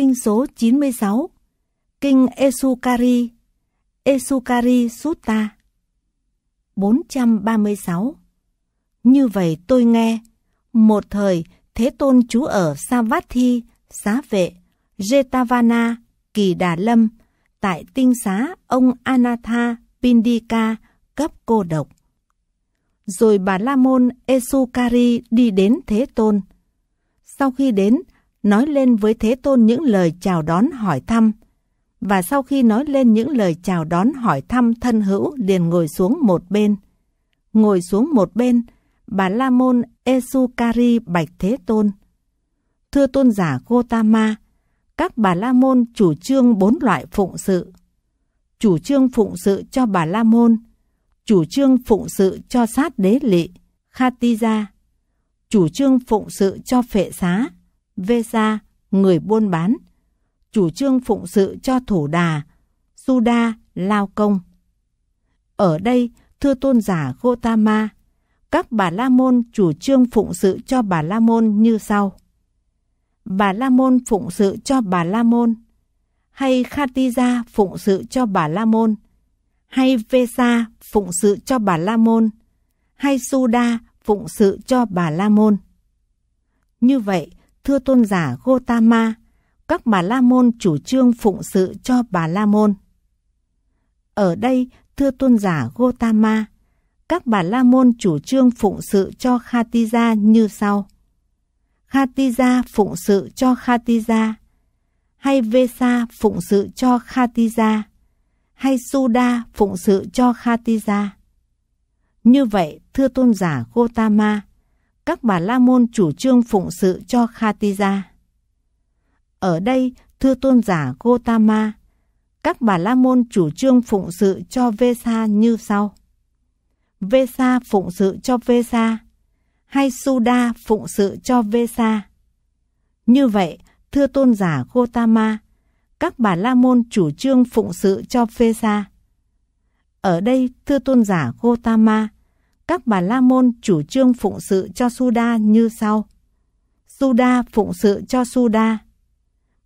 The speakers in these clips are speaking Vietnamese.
kinh số 96, kinh Esukari, Esukari Sutta. 436 Như vậy tôi nghe, một thời Thế Tôn chú ở Savatthi, Xá Vệ, Jetavana, Kỳ Đà Lâm, tại tinh xá ông Anatha Pindika cấp cô độc. Rồi bà La Môn Esukari đi đến Thế Tôn. Sau khi đến, nói lên với Thế Tôn những lời chào đón hỏi thăm. Và sau khi nói lên những lời chào đón hỏi thăm thân hữu liền ngồi xuống một bên. Ngồi xuống một bên, bà La Môn Esukari bạch Thế Tôn. Thưa tôn giả Gotama, các bà La Môn chủ trương bốn loại phụng sự. Chủ trương phụng sự cho bà La Môn, chủ trương phụng sự cho sát đế lị, Khatija, chủ trương phụng sự cho phệ xá, Vesa, người buôn bán, chủ trương phụng sự cho thủ đà, Suda, Lao Công. Ở đây, thưa tôn giả Gotama, các bà La Môn chủ trương phụng sự cho bà La Môn như sau. Bà La Môn phụng sự cho bà La Môn, hay Khatija phụng sự cho bà La Môn, hay Vesa phụng sự cho bà La Môn, hay Suda phụng sự cho bà La Môn. Như vậy, thưa tôn giả Gotama, các bà La Môn chủ trương phụng sự cho bà La Môn. Ở đây, thưa tôn giả Gotama, các bà La Môn chủ trương phụng sự cho Khatiza như sau. Khatiza phụng sự cho Khatiza, hay Vesa phụng sự cho Khatiza, hay Suda phụng sự cho Khatiza. Như vậy, thưa tôn giả Gotama, các bà la môn chủ trương phụng sự cho Khatiza. Ở đây, thưa tôn giả Gotama, các bà la môn chủ trương phụng sự cho Vesa như sau. Vesa phụng sự cho Vesa, hay Suda phụng sự cho Vesa. Như vậy, thưa tôn giả Gotama, các bà la môn chủ trương phụng sự cho Vesa. Ở đây, thưa tôn giả Gotama, các bà La Môn chủ trương phụng sự cho Suda như sau. Suda phụng sự cho Suda,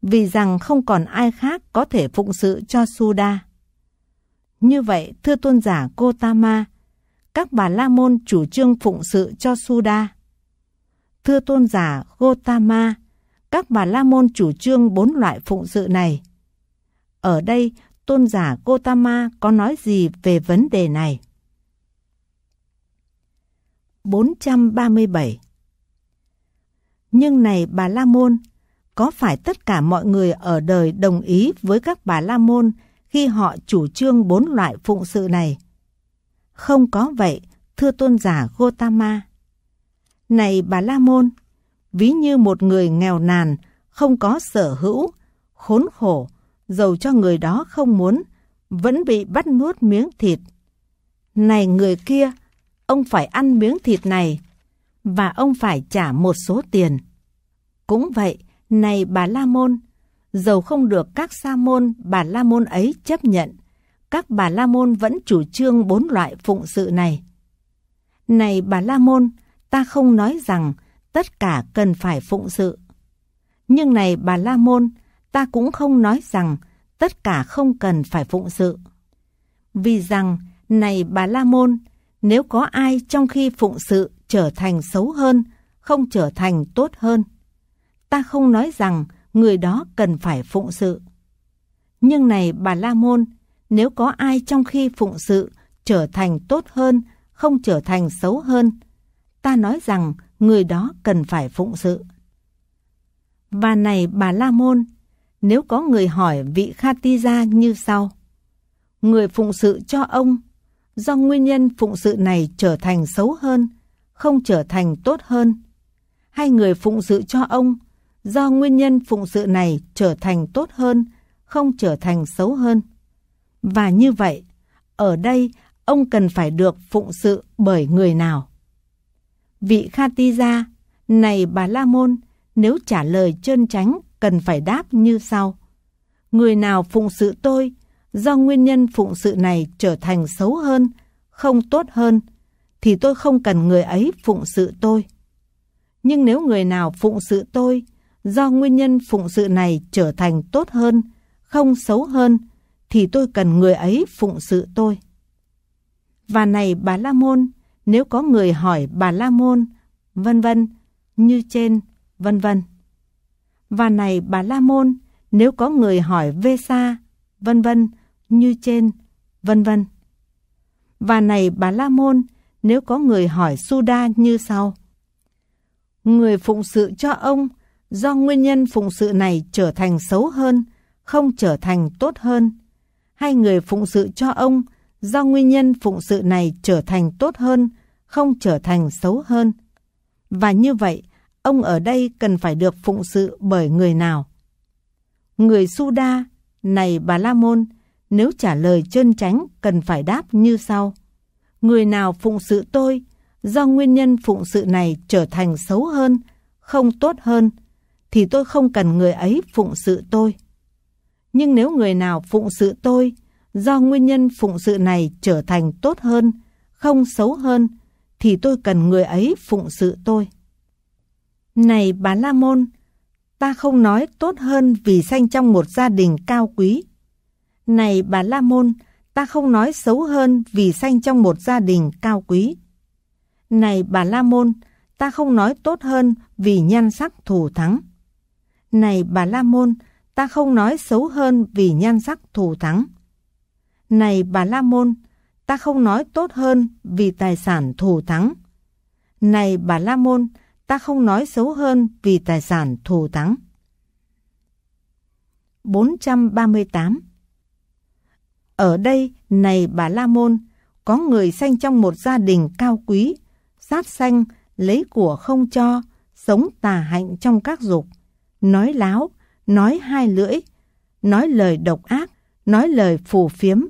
vì rằng không còn ai khác có thể phụng sự cho Suda. Như vậy, thưa tôn giả Gotama, các bà La Môn chủ trương phụng sự cho Suda. Thưa tôn giả Gotama, các bà La Môn chủ trương bốn loại phụng sự này. Ở đây, tôn giả Gotama có nói gì về vấn đề này? 437 Nhưng này bà La Môn, có phải tất cả mọi người ở đời đồng ý với các bà La Môn khi họ chủ trương bốn loại phụng sự này? Không có vậy, thưa tôn giả Gotama. Này bà La Môn, ví như một người nghèo nàn, không có sở hữu, khốn khổ, dầu cho người đó không muốn, vẫn bị bắt nuốt miếng thịt. Này người kia, ông phải ăn miếng thịt này và ông phải trả một số tiền. Cũng vậy, này bà La Môn, dầu không được các sa môn bà La Môn ấy chấp nhận, các bà La Môn vẫn chủ trương bốn loại phụng sự này. Này bà La Môn, ta không nói rằng tất cả cần phải phụng sự. Nhưng này bà La Môn, ta cũng không nói rằng tất cả không cần phải phụng sự. Vì rằng, này bà La Môn, nếu có ai trong khi phụng sự trở thành xấu hơn, không trở thành tốt hơn. Ta không nói rằng người đó cần phải phụng sự. Nhưng này bà La Môn, nếu có ai trong khi phụng sự trở thành tốt hơn, không trở thành xấu hơn, ta nói rằng người đó cần phải phụng sự. Và này bà La Môn, nếu có người hỏi vị Kha Ti như sau, người phụng sự cho ông do nguyên nhân phụng sự này trở thành xấu hơn, không trở thành tốt hơn. Hay người phụng sự cho ông do nguyên nhân phụng sự này trở thành tốt hơn, không trở thành xấu hơn. Và như vậy, ở đây ông cần phải được phụng sự bởi người nào? Vị Khatiza, này bà La Môn, nếu trả lời trơn tránh cần phải đáp như sau. Người nào phụng sự tôi do nguyên nhân phụng sự này trở thành xấu hơn, không tốt hơn, thì tôi không cần người ấy phụng sự tôi. Nhưng nếu người nào phụng sự tôi, do nguyên nhân phụng sự này trở thành tốt hơn, không xấu hơn, thì tôi cần người ấy phụng sự tôi. Và này bà La Môn, nếu có người hỏi bà La Môn, vân vân, như trên, vân vân. Và này bà La Môn, nếu có người hỏi Vê Sa, vân vân, như trên, vân vân. Và này bà La Môn, nếu có người hỏi Suda như sau. Người phụng sự cho ông, do nguyên nhân phụng sự này trở thành xấu hơn, không trở thành tốt hơn, hay người phụng sự cho ông, do nguyên nhân phụng sự này trở thành tốt hơn, không trở thành xấu hơn. Và như vậy, ông ở đây cần phải được phụng sự bởi người nào? Người Suda, này bà La Môn, nếu trả lời trơn tránh, cần phải đáp như sau. Người nào phụng sự tôi, do nguyên nhân phụng sự này trở thành xấu hơn, không tốt hơn, thì tôi không cần người ấy phụng sự tôi. Nhưng nếu người nào phụng sự tôi, do nguyên nhân phụng sự này trở thành tốt hơn, không xấu hơn, thì tôi cần người ấy phụng sự tôi. Này bà La Môn, ta không nói tốt hơn vì sanh trong một gia đình cao quý, này bà La Môn, ta không nói xấu hơn vì sanh trong một gia đình cao quý. Này bà La Môn, ta không nói tốt hơn vì nhan sắc thù thắng. Này bà La Môn, ta không nói xấu hơn vì nhan sắc thù thắng. Này bà La Môn, ta không nói tốt hơn vì tài sản thù thắng. Này bà La Môn, ta không nói xấu hơn vì tài sản thù thắng. 438 ở đây, này bà La Môn, có người sanh trong một gia đình cao quý, sát sanh, lấy của không cho, sống tà hạnh trong các dục, nói láo, nói hai lưỡi, nói lời độc ác, nói lời phù phiếm,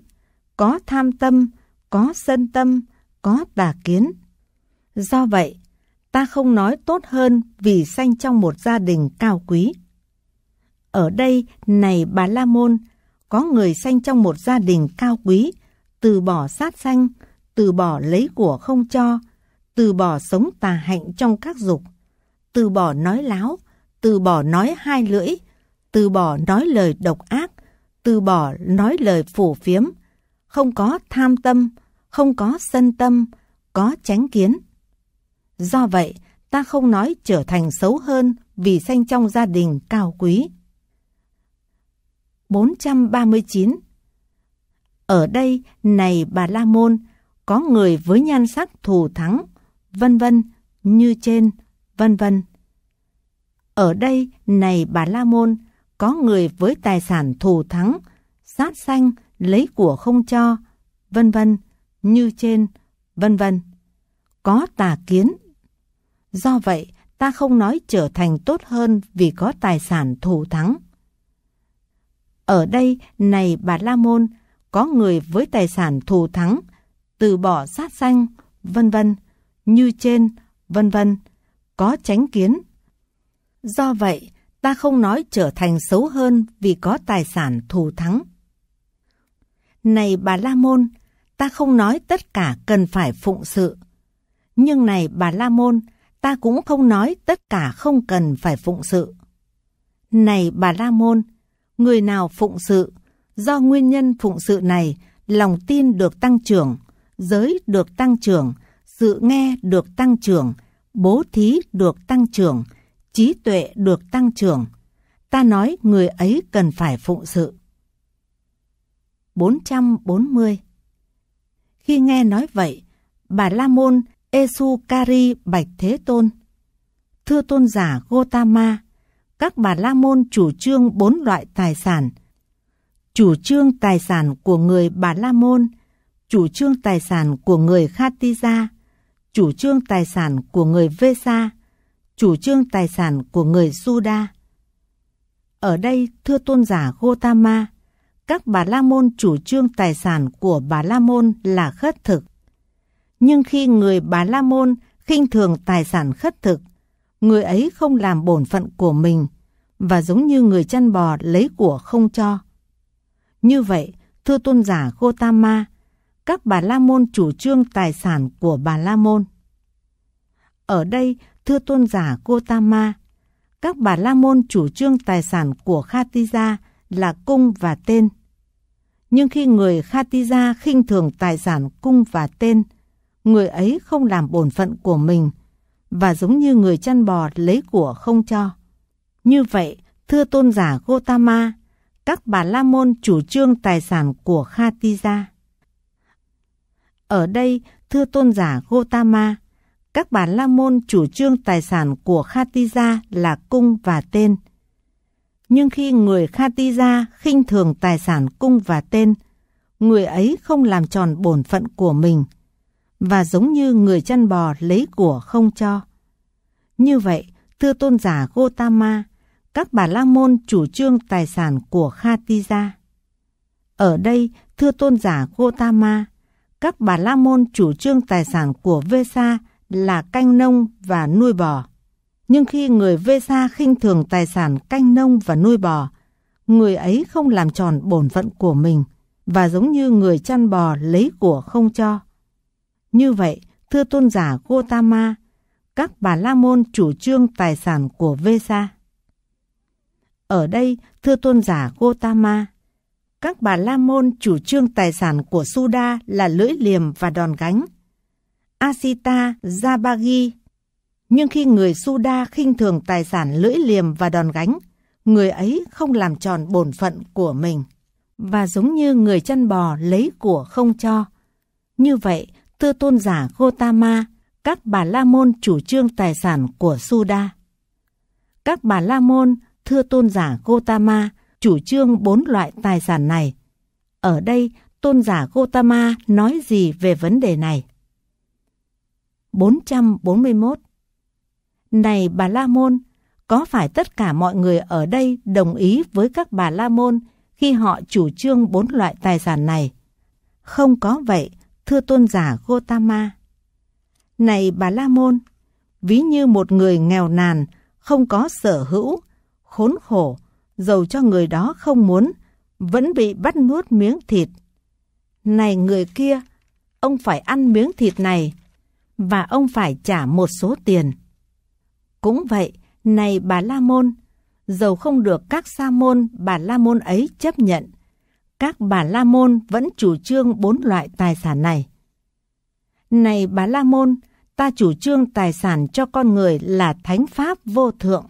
có tham tâm, có sân tâm, có tà kiến. Do vậy, ta không nói tốt hơn vì sanh trong một gia đình cao quý. Ở đây, này bà La Môn, có người sanh trong một gia đình cao quý, từ bỏ sát sanh, từ bỏ lấy của không cho, từ bỏ sống tà hạnh trong các dục, từ bỏ nói láo, từ bỏ nói hai lưỡi, từ bỏ nói lời độc ác, từ bỏ nói lời phủ phiếm, không có tham tâm, không có sân tâm, có tránh kiến. Do vậy, ta không nói trở thành xấu hơn vì sanh trong gia đình cao quý. 439 Ở đây, này bà La Môn, có người với nhan sắc thù thắng, vân vân, như trên, vân vân. Ở đây, này bà La Môn, có người với tài sản thù thắng, sát sanh, lấy của không cho, vân vân, như trên, vân vân. Có tà kiến. Do vậy, ta không nói trở thành tốt hơn vì có tài sản thù thắng. Ở đây, này bà La Môn, có người với tài sản thù thắng, từ bỏ sát sanh, vân vân, như trên, vân vân, có tránh kiến. Do vậy, ta không nói trở thành xấu hơn vì có tài sản thù thắng. Này bà La Môn, ta không nói tất cả cần phải phụng sự. Nhưng này bà La Môn, ta cũng không nói tất cả không cần phải phụng sự. Này bà La Môn, người nào phụng sự. Do nguyên nhân phụng sự này, lòng tin được tăng trưởng, giới được tăng trưởng, sự nghe được tăng trưởng, bố thí được tăng trưởng, trí tuệ được tăng trưởng. Ta nói người ấy cần phải phụng sự. 440 Khi nghe nói vậy, bà La Môn Esukari Bạch Thế Tôn Thưa tôn giả Gotama, các bà la môn chủ trương bốn loại tài sản. Chủ trương tài sản của người bà la môn, chủ trương tài sản của người Khatiza, chủ trương tài sản của người Vesa, chủ trương tài sản của người Suda. Ở đây, thưa tôn giả Gotama, các bà la môn chủ trương tài sản của bà la môn là khất thực. Nhưng khi người bà la môn khinh thường tài sản khất thực, người ấy không làm bổn phận của mình và giống như người chăn bò lấy của không cho. Như vậy, thưa tôn giả Gotama, các bà La Môn chủ trương tài sản của bà La Môn. Ở đây, thưa tôn giả Gotama, các bà La Môn chủ trương tài sản của Khatiza là cung và tên. Nhưng khi người Khatiza khinh thường tài sản cung và tên, người ấy không làm bổn phận của mình và giống như người chăn bò lấy của không cho. Như vậy, thưa tôn giả Gotama, các bà La Môn chủ trương tài sản của Khatija. Ở đây, thưa tôn giả Gotama, các bà La Môn chủ trương tài sản của Khatija là cung và tên. Nhưng khi người Khatija khinh thường tài sản cung và tên, người ấy không làm tròn bổn phận của mình và giống như người chăn bò lấy của không cho. Như vậy, thưa tôn giả Gotama, các bà la môn chủ trương tài sản của Khatija. Ở đây, thưa tôn giả Gotama, các bà la môn chủ trương tài sản của Vesa là canh nông và nuôi bò. Nhưng khi người Vesa khinh thường tài sản canh nông và nuôi bò, người ấy không làm tròn bổn phận của mình và giống như người chăn bò lấy của không cho. Như vậy, thưa tôn giả Gotama, các bà la môn chủ trương tài sản của Vesa. Ở đây, thưa tôn giả Gotama, các bà La Môn chủ trương tài sản của Suda là lưỡi liềm và đòn gánh. Asita Jabagi Nhưng khi người Suda khinh thường tài sản lưỡi liềm và đòn gánh, người ấy không làm tròn bổn phận của mình. Và giống như người chăn bò lấy của không cho. Như vậy, thưa tôn giả Gotama, các bà La Môn chủ trương tài sản của Suda. Các bà La Môn thưa tôn giả Gotama chủ trương bốn loại tài sản này. Ở đây, tôn giả Gotama nói gì về vấn đề này? 441 Này bà La Môn, có phải tất cả mọi người ở đây đồng ý với các bà La Môn khi họ chủ trương bốn loại tài sản này? Không có vậy, thưa tôn giả Gotama. Này bà La Môn, ví như một người nghèo nàn, không có sở hữu, khốn khổ, dầu cho người đó không muốn, vẫn bị bắt nuốt miếng thịt. Này người kia, ông phải ăn miếng thịt này, và ông phải trả một số tiền. Cũng vậy, này bà La Môn, dầu không được các sa môn bà La Môn ấy chấp nhận, các bà La Môn vẫn chủ trương bốn loại tài sản này. Này bà La Môn, ta chủ trương tài sản cho con người là thánh pháp vô thượng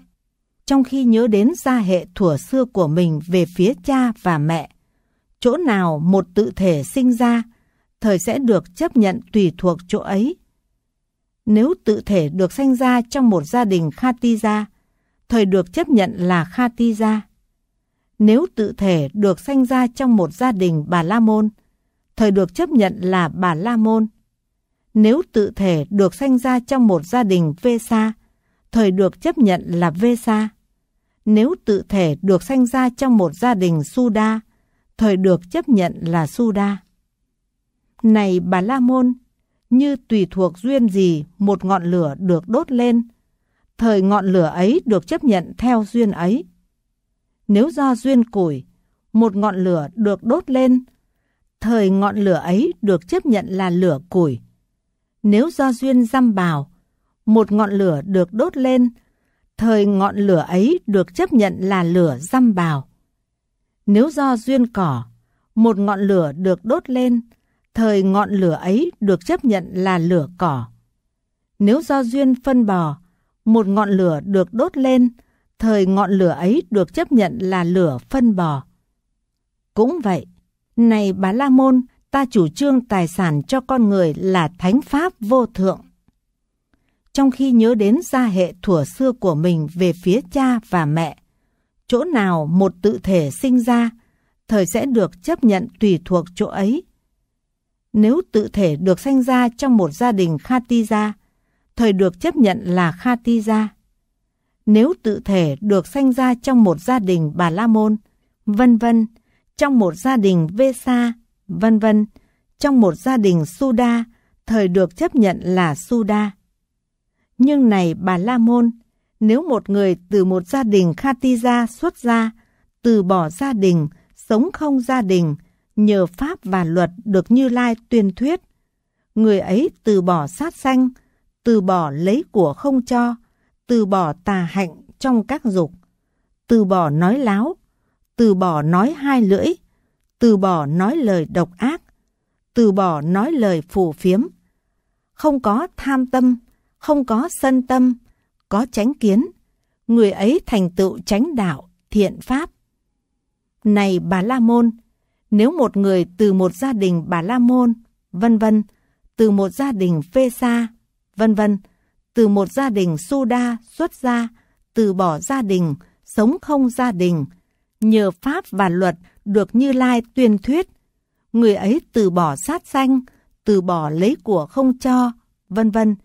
trong khi nhớ đến gia hệ thuở xưa của mình về phía cha và mẹ. Chỗ nào một tự thể sinh ra, thời sẽ được chấp nhận tùy thuộc chỗ ấy. Nếu tự thể được sinh ra trong một gia đình Khatiza, thời được chấp nhận là Khatiza. Nếu tự thể được sinh ra trong một gia đình Bà La Môn, thời được chấp nhận là Bà La Môn. Nếu tự thể được sinh ra trong một gia đình Vesa, thời được chấp nhận là Vesa. Nếu tự thể được sanh ra trong một gia đình Suda, thời được chấp nhận là Suda. Này bà La Môn, như tùy thuộc duyên gì một ngọn lửa được đốt lên, thời ngọn lửa ấy được chấp nhận theo duyên ấy. Nếu do duyên củi, một ngọn lửa được đốt lên, thời ngọn lửa ấy được chấp nhận là lửa củi. Nếu do duyên dăm bào, một ngọn lửa được đốt lên. Thời ngọn lửa ấy được chấp nhận là lửa dăm bào. Nếu do duyên cỏ, một ngọn lửa được đốt lên, thời ngọn lửa ấy được chấp nhận là lửa cỏ. Nếu do duyên phân bò, một ngọn lửa được đốt lên, thời ngọn lửa ấy được chấp nhận là lửa phân bò. Cũng vậy, này bà La Môn, ta chủ trương tài sản cho con người là thánh pháp vô thượng trong khi nhớ đến gia hệ thuở xưa của mình về phía cha và mẹ. Chỗ nào một tự thể sinh ra, thời sẽ được chấp nhận tùy thuộc chỗ ấy. Nếu tự thể được sinh ra trong một gia đình Khatiza, thời được chấp nhận là Khatiza. Nếu tự thể được sinh ra trong một gia đình Bà La Môn, vân vân, trong một gia đình Vesa, vân vân, trong một gia đình Suda, thời được chấp nhận là Suda. Nhưng này bà La Môn, nếu một người từ một gia đình Khatiza xuất ra, từ bỏ gia đình, sống không gia đình, nhờ pháp và luật được Như Lai tuyên thuyết, người ấy từ bỏ sát sanh, từ bỏ lấy của không cho, từ bỏ tà hạnh trong các dục, từ bỏ nói láo, từ bỏ nói hai lưỡi, từ bỏ nói lời độc ác, từ bỏ nói lời phù phiếm, không có tham tâm, không có sân tâm, có chánh kiến, người ấy thành tựu chánh đạo, thiện pháp. Này bà La Môn, nếu một người từ một gia đình bà La Môn, vân vân, từ một gia đình phê sa, vân vân, từ một gia đình su đa xuất gia, từ bỏ gia đình, sống không gia đình, nhờ pháp và luật được Như Lai tuyên thuyết, người ấy từ bỏ sát sanh, từ bỏ lấy của không cho, vân vân,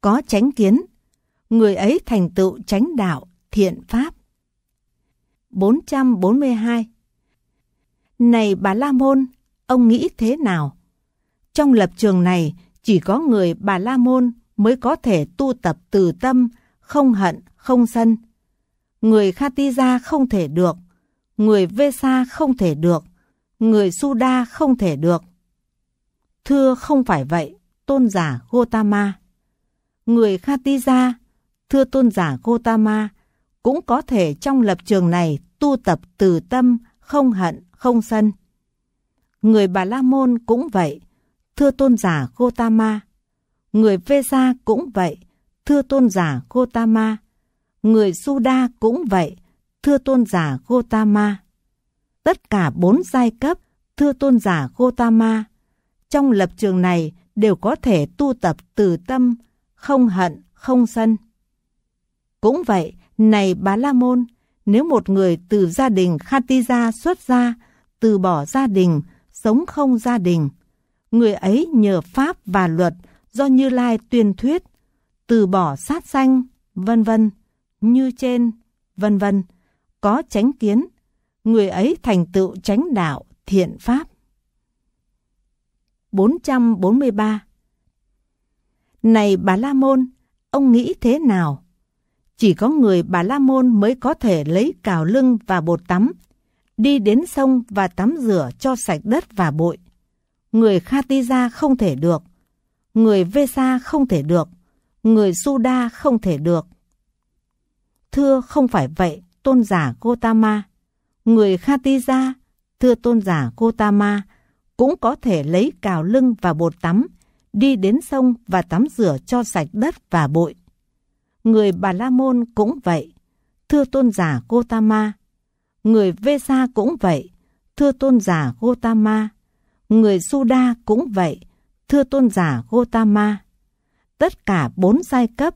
có chánh kiến, người ấy thành tựu chánh đạo, thiện pháp. 442 Này bà La Môn, ông nghĩ thế nào? Trong lập trường này, chỉ có người bà La Môn mới có thể tu tập từ tâm, không hận, không sân. Người Khatija không thể được, người Vesa không thể được, người Suda không thể được. Thưa không phải vậy, tôn giả Gotama người Khatija, thưa tôn giả Gotama, cũng có thể trong lập trường này tu tập từ tâm, không hận, không sân. Người Bà La Môn cũng vậy, thưa tôn giả Gotama. Người Vesa cũng vậy, thưa tôn giả Gotama. Người Suda cũng vậy, thưa tôn giả Gotama. Tất cả bốn giai cấp, thưa tôn giả Gotama, trong lập trường này đều có thể tu tập từ tâm, không hận, không sân. Cũng vậy, này bà La Môn, nếu một người từ gia đình Khatiza xuất ra, từ bỏ gia đình, sống không gia đình, người ấy nhờ pháp và luật do Như Lai tuyên thuyết, từ bỏ sát sanh, vân vân, như trên, vân vân, có chánh kiến, người ấy thành tựu chánh đạo, thiện pháp. 443 này bà La Môn, ông nghĩ thế nào? Chỉ có người bà La Môn mới có thể lấy cào lưng và bột tắm, đi đến sông và tắm rửa cho sạch đất và bụi. Người Khatiza không thể được, người Vesa không thể được, người Suda không thể được. Thưa không phải vậy, tôn giả Gotama. Người Khatiza, thưa tôn giả Gotama, cũng có thể lấy cào lưng và bột tắm, đi đến sông và tắm rửa cho sạch đất và bụi. Người Bà La Môn cũng vậy, thưa tôn giả Gotama. Người Vesa cũng vậy, thưa tôn giả Gotama. Người Suda cũng vậy, thưa tôn giả Gotama. Tất cả bốn giai cấp,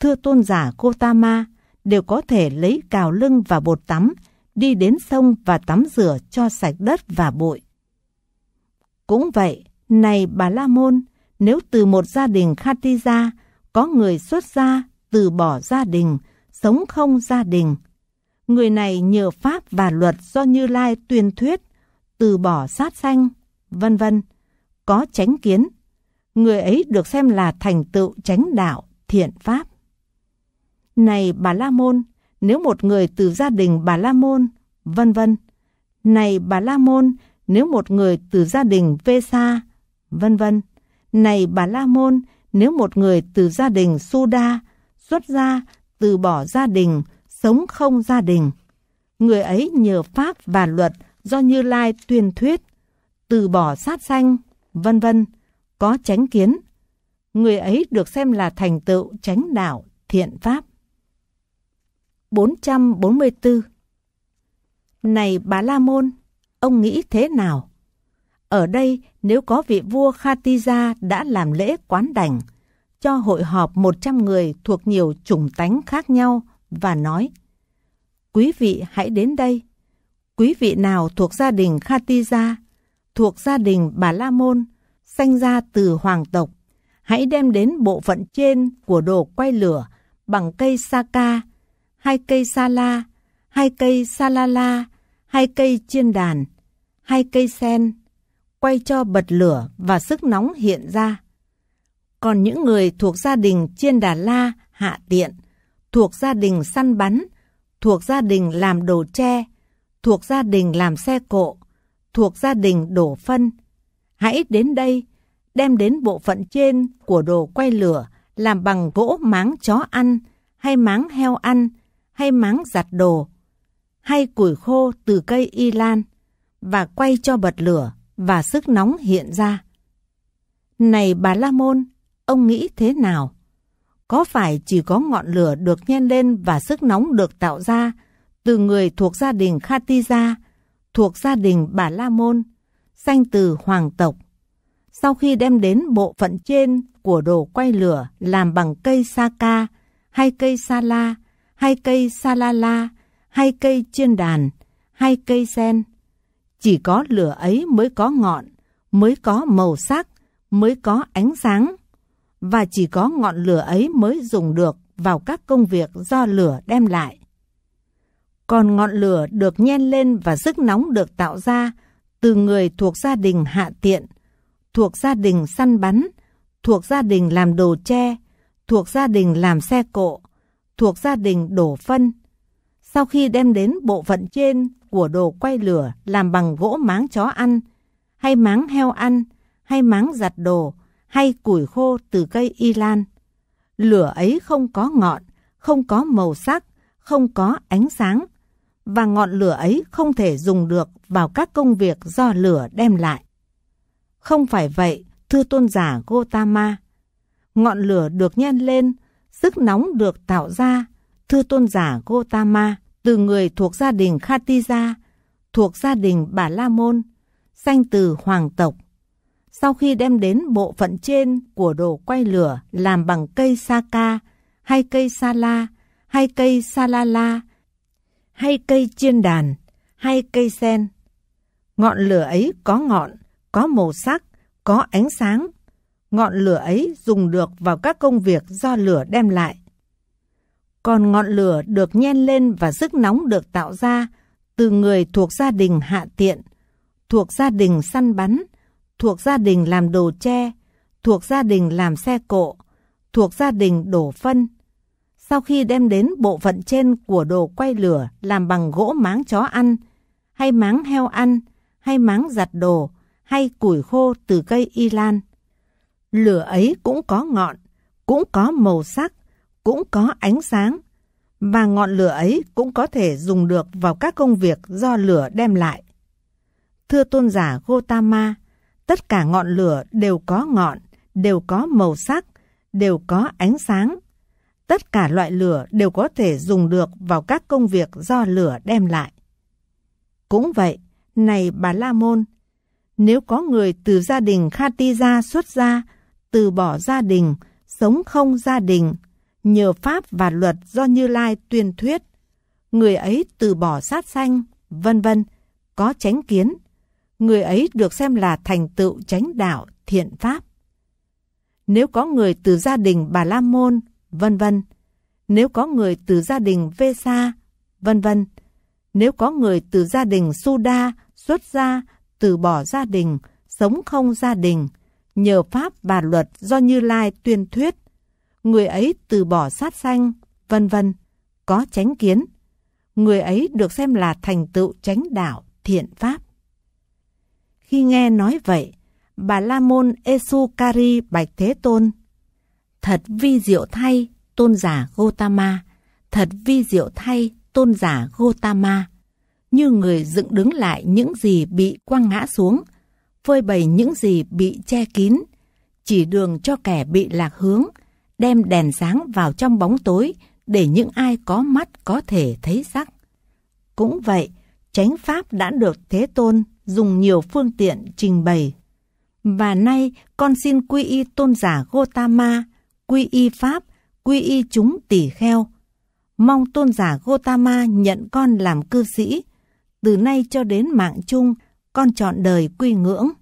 thưa tôn giả Gotama, đều có thể lấy cào lưng và bột tắm, đi đến sông và tắm rửa cho sạch đất và bụi. Cũng vậy, này bà La Môn, nếu từ một gia đình Khadija có người xuất gia, từ bỏ gia đình, sống không gia đình. Người này nhờ pháp và luật do Như Lai tuyên thuyết, từ bỏ sát sanh, vân vân, có tránh kiến. Người ấy được xem là thành tựu tránh đạo, thiện pháp. Này Bà La Môn, nếu một người từ gia đình Bà La Môn, vân vân. Này Bà La Môn, nếu một người từ gia đình Vê Sa, vân vân. Này bà La Môn, nếu một người từ gia đình Suda xuất gia, từ bỏ gia đình, sống không gia đình, người ấy nhờ pháp và luật do Như Lai tuyên thuyết, từ bỏ sát sanh, vân vân, có chánh kiến, người ấy được xem là thành tựu chánh đạo thiện pháp. 444 Này bà La Môn, ông nghĩ thế nào? Ở đây, nếu có vị vua Khatija đã làm lễ quán đảnh, cho hội họp 100 người thuộc nhiều chủng tánh khác nhau và nói Quý vị hãy đến đây. Quý vị nào thuộc gia đình Khatija thuộc gia đình Bà La Môn, sanh ra từ hoàng tộc, hãy đem đến bộ phận trên của đồ quay lửa bằng cây saka, hai cây sa la, hai cây sa la la, hai cây chiên đàn, hai cây sen, quay cho bật lửa và sức nóng hiện ra. Còn những người thuộc gia đình chiên đà la, hạ tiện, thuộc gia đình săn bắn, thuộc gia đình làm đồ tre, thuộc gia đình làm xe cộ, thuộc gia đình đổ phân. Hãy đến đây, đem đến bộ phận trên của đồ quay lửa làm bằng gỗ máng chó ăn, hay máng heo ăn, hay máng giặt đồ, hay củi khô từ cây y lan, và quay cho bật lửa và sức nóng hiện ra. Này bà La Môn, ông nghĩ thế nào? Có phải chỉ có ngọn lửa được nhen lên và sức nóng được tạo ra từ người thuộc gia đình Khatija, thuộc gia đình bà La Môn, danh từ hoàng tộc? Sau khi đem đến bộ phận trên của đồ quay lửa làm bằng cây sa ca, hay cây sa la, hay cây sa la la, hay cây chiên đàn hay cây sen, chỉ có lửa ấy mới có ngọn, mới có màu sắc, mới có ánh sáng. Và chỉ có ngọn lửa ấy mới dùng được vào các công việc do lửa đem lại. Còn ngọn lửa được nhen lên và sức nóng được tạo ra từ người thuộc gia đình hạ tiện, thuộc gia đình săn bắn, thuộc gia đình làm đồ tre, thuộc gia đình làm xe cộ, thuộc gia đình đổ phân. Sau khi đem đến bộ phận trên của đồ quay lửa làm bằng gỗ máng chó ăn, hay máng heo ăn, hay máng giặt đồ, hay củi khô từ cây y lan. Lửa ấy không có ngọn, không có màu sắc, không có ánh sáng, và ngọn lửa ấy không thể dùng được vào các công việc do lửa đem lại. Không phải vậy, thưa tôn giả Gotama, ngọn lửa được nhen lên, sức nóng được tạo ra, thưa tôn giả Gotama từ người thuộc gia đình Khatija, thuộc gia đình Bà La Môn, danh từ hoàng tộc. Sau khi đem đến bộ phận trên của đồ quay lửa làm bằng cây saka hay cây sala hay cây salala hay cây chiên đàn hay cây sen. Ngọn lửa ấy có ngọn, có màu sắc, có ánh sáng. Ngọn lửa ấy dùng được vào các công việc do lửa đem lại còn ngọn lửa được nhen lên và sức nóng được tạo ra từ người thuộc gia đình hạ tiện, thuộc gia đình săn bắn, thuộc gia đình làm đồ tre, thuộc gia đình làm xe cộ, thuộc gia đình đổ phân. Sau khi đem đến bộ phận trên của đồ quay lửa làm bằng gỗ máng chó ăn, hay máng heo ăn, hay máng giặt đồ, hay củi khô từ cây y lan. Lửa ấy cũng có ngọn, cũng có màu sắc, cũng có ánh sáng và ngọn lửa ấy cũng có thể dùng được vào các công việc do lửa đem lại. Thưa tôn giả Gotama, tất cả ngọn lửa đều có ngọn, đều có màu sắc, đều có ánh sáng. Tất cả loại lửa đều có thể dùng được vào các công việc do lửa đem lại. Cũng vậy, này bà La Môn, nếu có người từ gia đình Khati ra xuất ra, từ bỏ gia đình, sống không gia đình, nhờ pháp và luật do Như Lai tuyên thuyết, người ấy từ bỏ sát sanh, vân vân, có chánh kiến, người ấy được xem là thành tựu chánh đạo, thiện pháp. Nếu có người từ gia đình Bà La Môn, vân vân, nếu có người từ gia đình Vê Sa, vân vân, nếu có người từ gia đình Suda xuất gia, từ bỏ gia đình, sống không gia đình, nhờ pháp và luật do Như Lai tuyên thuyết, người ấy từ bỏ sát sanh, vân vân, có chánh kiến. Người ấy được xem là thành tựu chánh đạo, thiện pháp. Khi nghe nói vậy, bà La Môn Esukari Bạch Thế Tôn. Thật vi diệu thay, tôn giả Gotama, thật vi diệu thay, tôn giả Gotama. Như người dựng đứng lại những gì bị quăng ngã xuống, phơi bày những gì bị che kín, chỉ đường cho kẻ bị lạc hướng, đem đèn sáng vào trong bóng tối để những ai có mắt có thể thấy sắc. Cũng vậy, chánh pháp đã được Thế Tôn dùng nhiều phương tiện trình bày. Và nay con xin quy y tôn giả Gotama, quy y Pháp, quy y chúng tỷ kheo. Mong tôn giả Gotama nhận con làm cư sĩ. Từ nay cho đến mạng chung, con chọn đời quy ngưỡng.